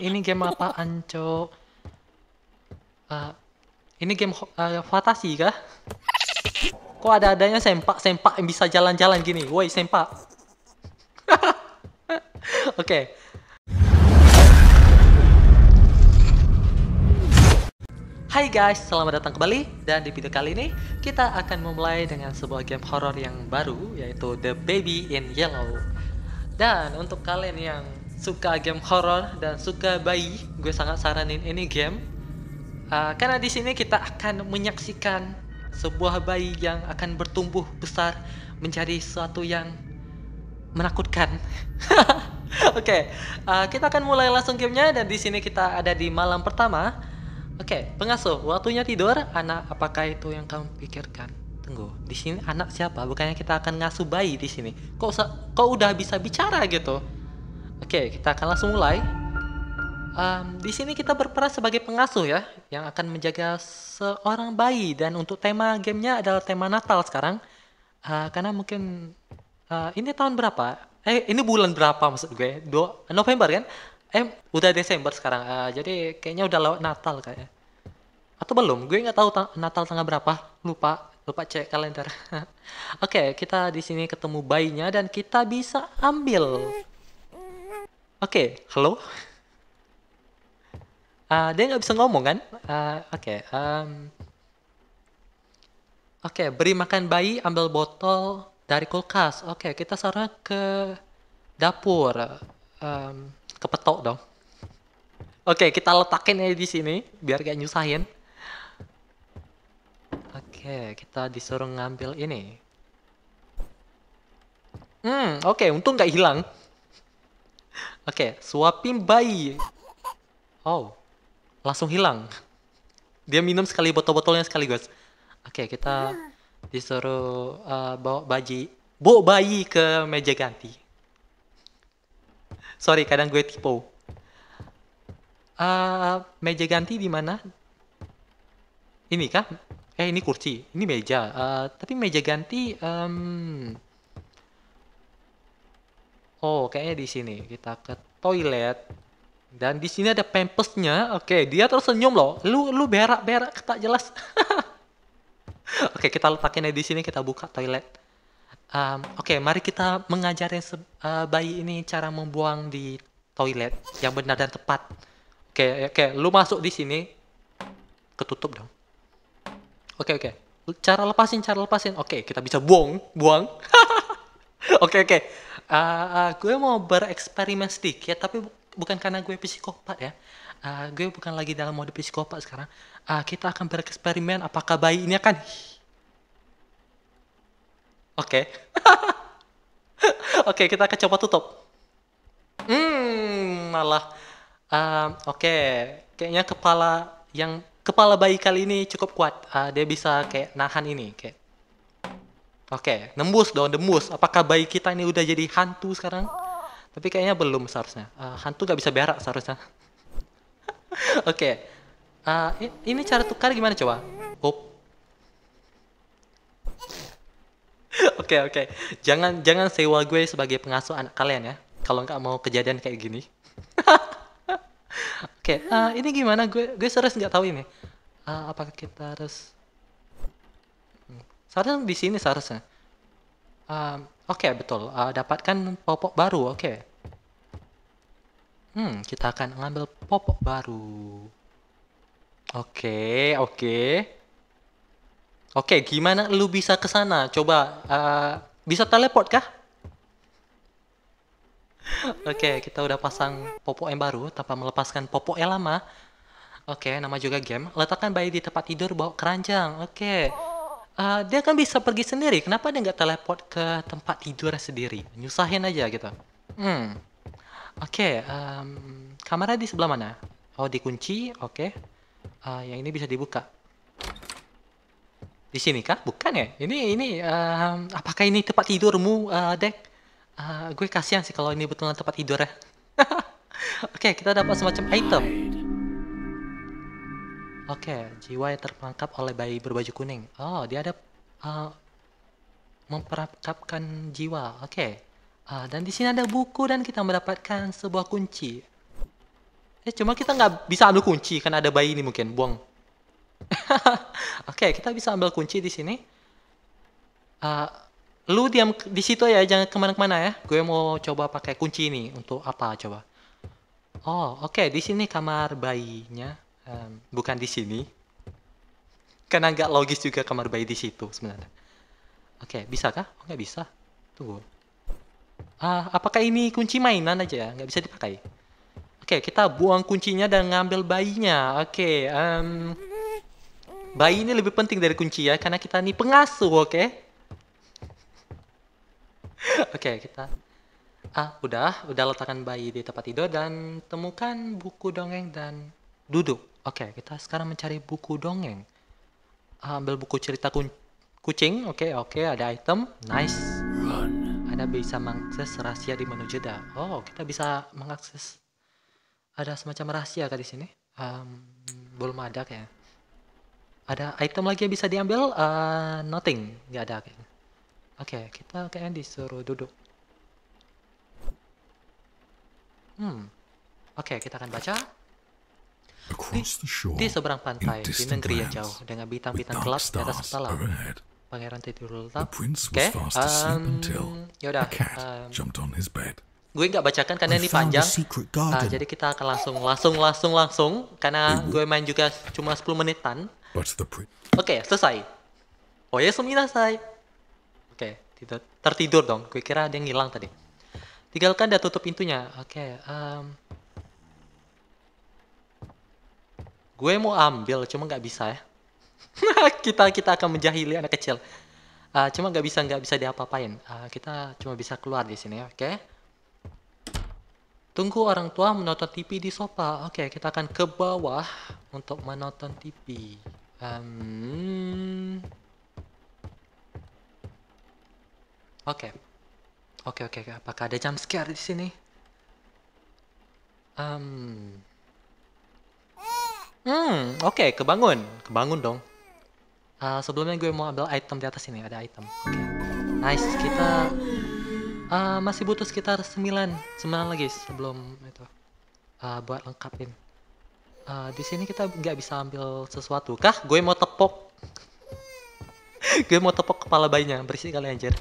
ini game apa Cok? Uh, ini game uh, fantasi kah? Kok ada-adanya sempak, sempak yang bisa jalan-jalan gini? Woi, sempak. Oke. okay. Hai guys, selamat datang kembali dan di video kali ini kita akan memulai dengan sebuah game horror yang baru yaitu The Baby in Yellow. Dan untuk kalian yang suka game horror dan suka bayi, gue sangat saranin ini game. Uh, karena di sini kita akan menyaksikan sebuah bayi yang akan bertumbuh besar menjadi sesuatu yang menakutkan. Oke, okay, uh, kita akan mulai langsung gamenya dan di sini kita ada di malam pertama. Oke, okay, pengasuh, waktunya tidur. Anak, apakah itu yang kamu pikirkan? Tunggu, di sini anak siapa? Bukannya kita akan ngasuh bayi di sini? Kok kok udah bisa bicara gitu? Oke, kita akan langsung mulai. Um, di sini kita berperan sebagai pengasuh ya, yang akan menjaga seorang bayi. Dan untuk tema gamenya adalah tema Natal sekarang. Uh, karena mungkin uh, ini tahun berapa? Eh, ini bulan berapa maksud gue? Do November kan? Eh, udah Desember sekarang. Uh, jadi kayaknya udah lewat Natal kayaknya. Atau belum? Gue nggak tahu ta Natal tanggal berapa. Lupa lupa cek kalender. Oke, okay, kita di sini ketemu bayinya dan kita bisa ambil Oke, okay, halo. Uh, dia nggak bisa ngomong kan? Uh, oke. Okay, um, oke, okay, beri makan bayi, ambil botol dari kulkas. Oke, okay, kita sekarang ke dapur. Um, ke petok dong. Oke, okay, kita letakin aja di sini biar gak nyusahin. Oke, okay, kita disuruh ngambil ini. Hmm, oke, okay, untung gak hilang. Oke, okay, suapin bayi. Oh, langsung hilang. Dia minum sekali botol-botolnya sekaligus. Oke, okay, kita disuruh uh, bawa bayi, bawa bayi ke meja ganti. Sorry, kadang gue tipu. Uh, meja ganti di mana? Ini kah? Eh, ini kursi. Ini meja. Uh, tapi meja ganti... Um, Oh, kayaknya di sini kita ke toilet. Dan di sini ada pampersnya. Oke, dia terus senyum loh. Lu lu berak-berak tak jelas. Oke, kita letakinnya di sini kita buka toilet. Um, Oke, mari kita mengajarin uh, eh, bayi ini cara membuang di toilet yang benar dan tepat. Oke, oke, lu masuk di sini. Ketutup dong. Oke, oke. Cara lepasin, cara lepasin. Oke, kita bisa buang, buang. oke, oke uh, gue mau bereksperimen sedikit tapi bu bukan karena gue psikopat ya uh, gue bukan lagi dalam mode psikopat sekarang uh, kita akan bereksperimen apakah bayi ini akan oke oke kita akan coba tutup hmm malah uh, oke okay. kayaknya kepala yang kepala bayi kali ini cukup kuat uh, dia bisa kayak nahan ini kayak Oke, okay, nembus dong, nembus. Apakah bayi kita ini udah jadi hantu sekarang? Tapi kayaknya belum seharusnya. Uh, hantu gak bisa berak seharusnya. Oke. okay. Uh, eh, ini cara tukar gimana coba? Oke okay, oke. Okay. Jangan jangan sewa gue sebagai pengasuh anak kalian ya. Kalau nggak mau kejadian kayak gini. oke. okay, uh, eh, ini gimana? Gue gue serius nggak tahu ini. Uh, apakah kita harus Seharusnya di sini seharusnya. Um, oke okay, betul. Uh, dapatkan popok baru. Oke. Okay. Hmm, kita akan ngambil popok baru. Oke, okay, oke. Okay. Oke, okay, gimana lu bisa ke sana? Coba uh, bisa teleport kah? oke, okay, kita udah pasang popok yang baru tanpa melepaskan popok yang lama. Oke, okay, nama juga game. Letakkan bayi di tempat tidur bawa keranjang. Oke. Okay uh, dia kan bisa pergi sendiri. Kenapa dia nggak teleport ke tempat tidur sendiri? Nyusahin aja gitu. Hmm. Oke, okay, um, kamarnya di sebelah mana? Oh, dikunci. Oke. Okay. Uh, eh, yang ini bisa dibuka. Di sini kah? Bukan ya? Ini ini um, apakah ini tempat tidurmu, uh, Dek? Uh, gue kasihan sih kalau ini betulan tempat tidur ya. Oke, okay, kita dapat semacam item. Oke, jiwa yang terperangkap oleh bayi berbaju kuning. Oh, dia ada uh, memperangkapkan jiwa. Oke. Uh, dan di sini ada buku dan kita mendapatkan sebuah kunci. Eh, cuma kita nggak bisa ambil kunci karena ada bayi ini mungkin buang. Oke, kita bisa ambil kunci di sini. Uh, lu diam di situ ya, jangan kemana mana ya. Gue mau coba pakai kunci ini untuk apa coba? Oh, oke. Di sini kamar bayinya um, bukan di sini karena nggak logis juga kamar bayi di situ sebenarnya oke okay, bisakah oh nggak bisa tunggu ah apakah ini kunci mainan aja nggak bisa dipakai oke okay, kita buang kuncinya dan ngambil bayinya oke okay, um, bayi ini lebih penting dari kunci ya karena kita ini pengasuh oke okay? oke okay, kita ah udah udah letakkan bayi di tempat tidur dan temukan buku dongeng dan duduk Oke, okay, kita sekarang mencari buku dongeng. Ah, ambil buku cerita kun kucing. Oke, okay, oke, okay, ada item. Nice. Run. Anda bisa mengakses rahasia di menu jeda. Oh, kita bisa mengakses ada semacam rahasia kah di sini? Um, belum ada kayaknya. Ada item lagi yang bisa diambil? Uh, nothing, nggak ada kayaknya. Oke, okay, kita kayaknya disuruh duduk. Hmm. Oke, okay, kita akan baca. Di, di seberang pantai, di negeri yang jauh, dengan bintang-bintang gelap di atas kepala. Pangeran tidur lelap. Oke, okay. um, yaudah. Um, gue nggak bacakan karena ini panjang. Uh, jadi kita akan langsung, langsung, langsung, langsung. Karena gue main juga cuma 10 menitan. Oke, okay, selesai. Oh ya, selesai. Oke, okay, tidur. tertidur dong. Gue kira ada yang hilang tadi. Tinggalkan dan tutup pintunya. Oke, okay, um, gue mau ambil cuma nggak bisa ya kita kita akan menjahili anak kecil uh, cuma nggak bisa nggak bisa diapa-apain uh, kita cuma bisa keluar di sini oke okay? tunggu orang tua menonton TV di sofa oke okay, kita akan ke bawah untuk menonton TV um, Oke. Okay. Oke, okay, oke. Okay. Apakah ada jam scare di sini? Um, Hmm, oke, okay, kebangun. Kebangun dong. Uh, sebelumnya gue mau ambil item di atas ini, ada item. Oke. Okay. Nice, kita uh, masih butuh sekitar 9, sembilan lagi sebelum itu. Uh, buat lengkapin. Uh, di sini kita nggak bisa ambil sesuatu. Kah, gue mau tepok. gue mau tepok kepala bayinya, berisik kalian anjir.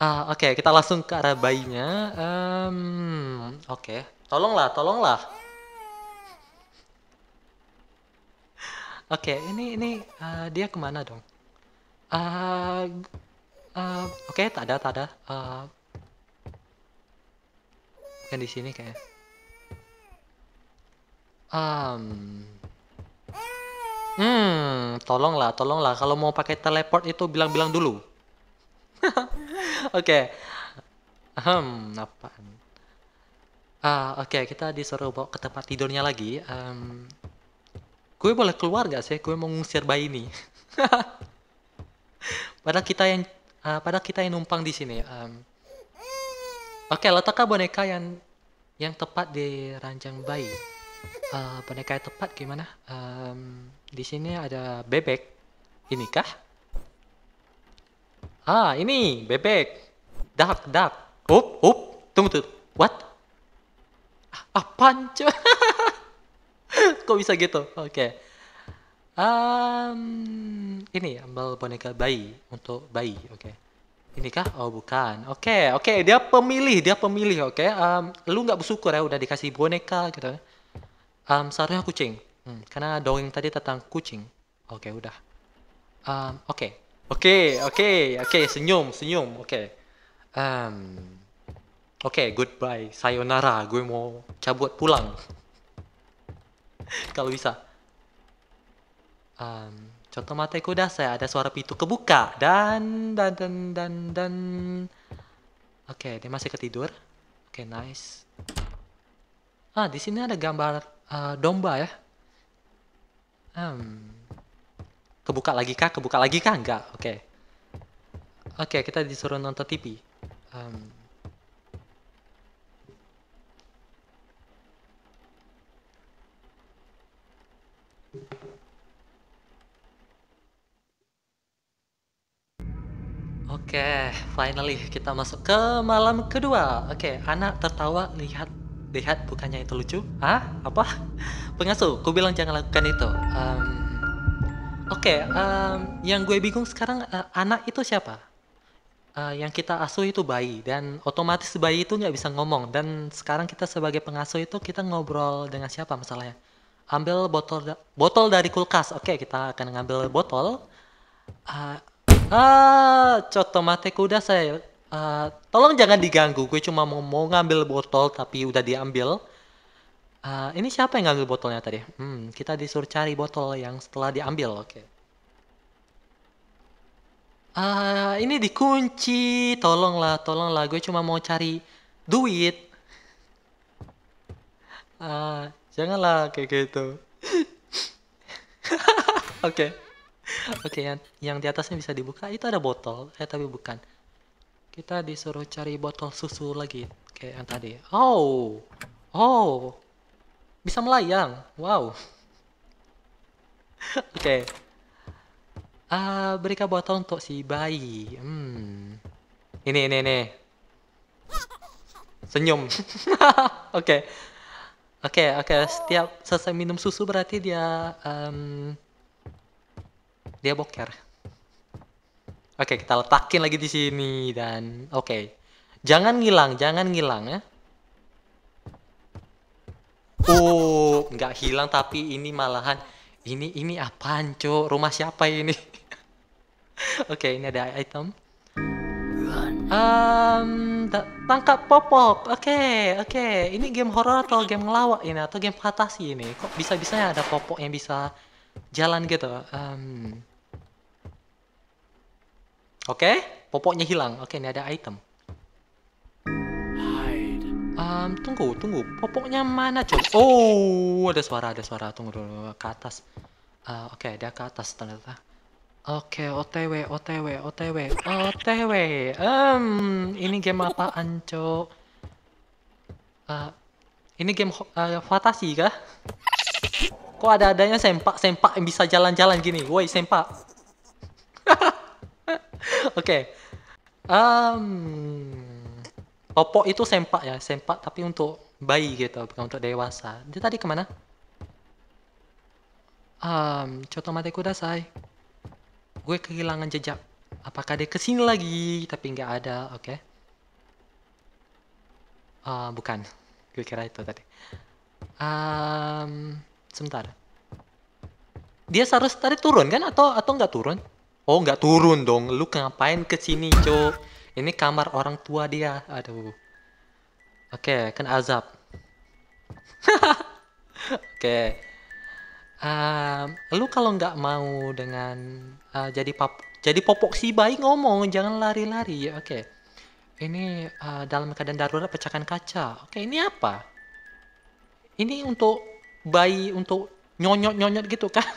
Uh, oke, okay, kita langsung ke arah bayinya. Um, oke. Okay. Tolonglah, tolonglah. Oke, ini ini uh, dia kemana dong? Uh, uh, Oke, okay, tak ada, tak ada. Uh, di sini kayak. Um, hmm, tolonglah, tolonglah. Kalau mau pakai teleport itu bilang-bilang dulu. Oke. okay. Hmm, apaan? Uh, oke, okay, kita disuruh bawa ke tempat tidurnya lagi. Um, gue boleh keluar gak sih gue mau ngusir bayi ini padahal kita yang uh, padahal kita yang numpang di sini um, oke okay, letakkan boneka yang yang tepat di ranjang bayi uh, boneka yang tepat gimana um, di sini ada bebek inikah ah ini bebek dak dak up up tunggu tuh what ah, apaan cuy Kok bisa gitu? Oke. Okay. Um, ini ambal boneka bayi untuk bayi. Oke. Okay. Ini kah? Oh bukan. Oke okay, oke. Okay. Dia pemilih dia pemilih. Oke. Okay. Um, lu nggak bersyukur ya udah dikasih boneka gitu. Um, seharusnya kucing. Hmm, karena dongeng tadi tentang kucing. Oke okay, udah. oke. Oke, oke, oke, senyum, senyum, oke. Okay. Um, oke, okay, goodbye, sayonara. Gue mau cabut pulang. kalau bisa um, contoh mata kuda saya ada suara pintu kebuka dan dan dan dan dan oke okay, dia masih ketidur oke okay, nice ah di sini ada gambar uh, domba ya hmm kebuka lagi kah kebuka lagi kah enggak oke okay. oke okay, kita disuruh nonton TV um, Oke, okay, finally kita masuk ke malam kedua. Oke, okay, anak tertawa lihat lihat bukannya itu lucu? Hah? Apa? Pengasuh, ku bilang jangan lakukan itu. Um, Oke, okay, um, yang gue bingung sekarang uh, anak itu siapa? Uh, yang kita asuh itu bayi dan otomatis bayi itu nggak bisa ngomong dan sekarang kita sebagai pengasuh itu kita ngobrol dengan siapa masalahnya? Ambil botol da botol dari kulkas. Oke, okay, kita akan ngambil botol. Uh, ah coto mate kuda saya uh, tolong jangan diganggu gue cuma mau, mau ngambil botol tapi udah diambil uh, ini siapa yang ngambil botolnya tadi hmm, kita disuruh cari botol yang setelah diambil oke okay. Uh, ini dikunci, tolonglah, tolonglah. Gue cuma mau cari duit. Uh, janganlah kayak gitu. Oke. okay. Oke, yang, yang di atasnya bisa dibuka. Itu ada botol, eh tapi bukan. Kita disuruh cari botol susu lagi, kayak yang tadi. Oh, oh, bisa melayang. Wow. Oke. okay. Uh, berikan botol untuk si bayi. Hmm. Ini, ini, ini. Senyum. Oke. Oke, oke. Setiap selesai minum susu berarti dia... Um, dia boker. Oke, kita letakin lagi di sini dan oke. Jangan ngilang, jangan ngilang ya. Oh, nggak hilang tapi ini malahan ini ini apaan, Cok? Rumah siapa ini? oke, ini ada item. Um, tangkap popok. Oke, oke. Ini game horor atau game ngelawak ini atau game fantasi ini? Kok bisa-bisanya ada popok yang bisa jalan gitu? Um, Oke, okay? popoknya hilang. Oke, okay, ini ada item. Um, tunggu, tunggu. Popoknya mana, coy? Oh, ada suara, ada suara. Tunggu dulu, ke atas. Uh, Oke, okay, dia ke atas ternyata. Oke, okay, OTW, OTW, OTW, OTW. Um, ini game apa anco? Uh, eh, ini game uh, fantasi kah? Kok ada adanya sempak, sempak yang bisa jalan-jalan gini? Woi, sempak okay. um, popok itu sempak ya sempak tapi untuk bayi gitu bukan untuk dewasa dia tadi kemana um, contoh mata kuda saya gue kehilangan jejak apakah dia kesini lagi tapi nggak ada oke okay. uh, eh, bukan gue kira itu tadi um, sebentar dia seharusnya tadi turun kan atau atau nggak turun oh nggak turun dong lu ngapain ke sini cok ini kamar orang tua dia aduh oke okay, kan azab oke okay. um, lu kalau nggak mau dengan uh, jadi pap jadi popok si baik ngomong jangan lari-lari ya, oke okay. ini uh, dalam keadaan darurat pecahkan kaca oke okay, ini apa ini untuk bayi untuk nyonyot-nyonyot gitu kan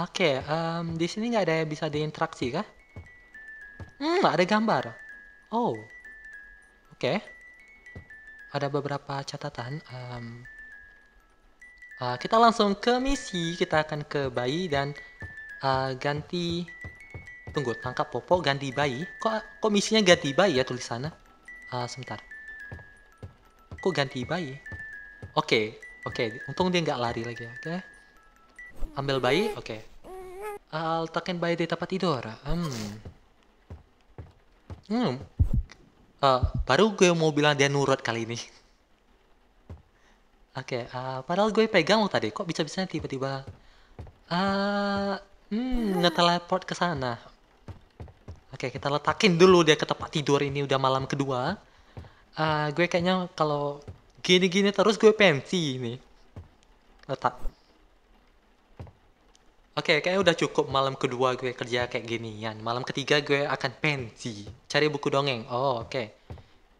Oke, um, di sini nggak ada yang bisa diinteraksi kah? Hmm, ada gambar. Oh, oke. Okay. Ada beberapa catatan. Um, uh, kita langsung ke misi. Kita akan ke bayi dan uh, ganti. Tunggu, tangkap popok ganti bayi. Kok, kok misinya ganti bayi ya tulisannya? Uh, sebentar. Kok ganti bayi? Oke, okay, oke. Okay. Untung dia nggak lari lagi. Oke. Okay. Ambil bayi? Oke. Okay. Uh, letakkan bayi di tempat tidur. Hmm. Hmm. Uh, baru gue mau bilang dia nurut kali ini. Oke, okay, uh, eh, padahal gue pegang lo tadi, kok bisa-bisanya tiba-tiba uh, hmm, ngeteleport ke sana. Oke, okay, kita letakin dulu dia ke tempat tidur ini udah malam kedua. Uh, gue kayaknya kalau gini-gini terus gue pensi ini. Letak. Oke, kayaknya udah cukup malam kedua gue kerja kayak ginian. Malam ketiga gue akan pensi, cari buku dongeng. Oh, oke. Okay.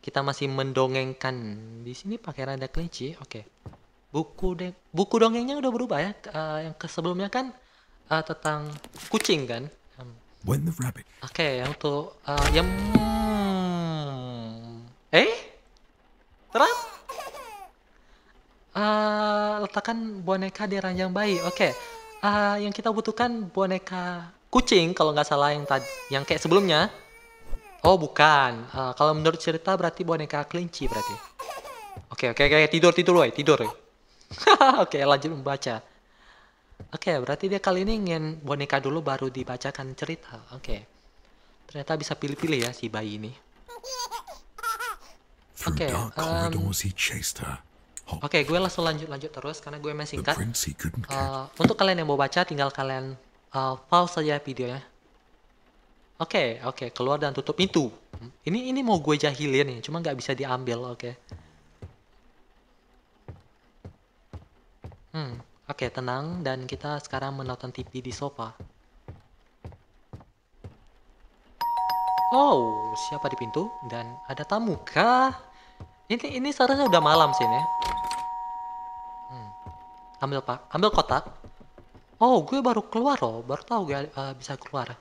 Kita masih mendongengkan. Di sini pakai rada kelinci. Oke. Okay. Buku de buku dongengnya udah berubah ya. Uh, yang ke sebelumnya kan uh, tentang kucing kan. When the rabbit. Oke, okay, yang untuk eh, yang hmm. eh terang uh, letakkan boneka di ranjang bayi. Oke. Okay uh, yang kita butuhkan boneka kucing kalau nggak salah yang tadi yang kayak sebelumnya oh bukan uh, kalau menurut cerita berarti boneka kelinci berarti oke okay, oke okay, okay. tidur tidur woi tidur oke okay, lanjut membaca oke okay, berarti dia kali ini ingin boneka dulu baru dibacakan cerita oke okay. ternyata bisa pilih-pilih ya si bayi ini oke Okay, um, Oh. Oke, okay, gue langsung lanjut lanjut terus karena gue main singkat. Uh, untuk kalian yang mau baca, tinggal kalian uh, pause saja videonya. Oke, okay, oke, okay, keluar dan tutup pintu. Ini ini mau gue jahilin nih, cuma nggak bisa diambil, oke. Okay. Hmm, oke, okay, tenang dan kita sekarang menonton TV di sofa. Oh, siapa di pintu dan ada tamu kah? Ini ini seharusnya udah malam sih nih ambil pak ambil kotak oh gue baru keluar loh baru tahu gue uh, bisa keluar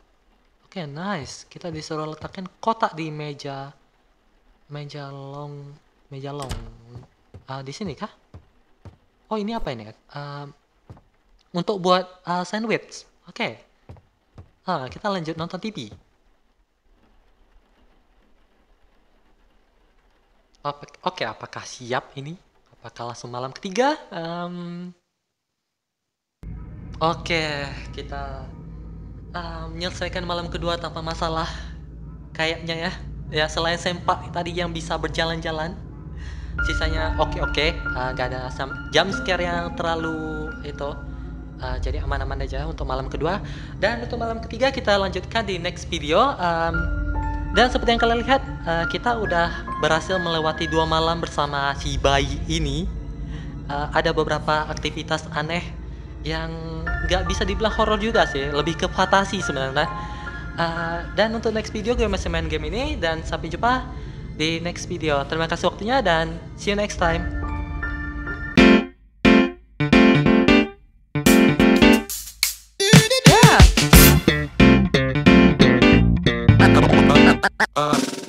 oke okay, nice kita disuruh letakkan kotak di meja meja long meja long uh, di sini kah oh ini apa ini uh, untuk buat uh, sandwich oke okay. uh, kita lanjut nonton TV Oke, okay, apakah siap ini? Apakah langsung malam ketiga? Um, Oke, kita uh, menyelesaikan malam kedua tanpa masalah. Kayaknya ya. Ya selain sempak tadi yang bisa berjalan-jalan, sisanya oke-oke. Okay, okay. Uh, gak ada jam scare yang terlalu itu. Uh, jadi aman-aman aja untuk malam kedua dan untuk malam ketiga kita lanjutkan di next video um, dan seperti yang kalian lihat uh, kita udah berhasil melewati dua malam bersama si bayi ini uh, ada beberapa aktivitas aneh yang nggak bisa dibilang horror juga sih lebih ke fantasi sebenarnya uh, dan untuk next video gue masih main game ini dan sampai jumpa di next video terima kasih waktunya dan see you next time Uh.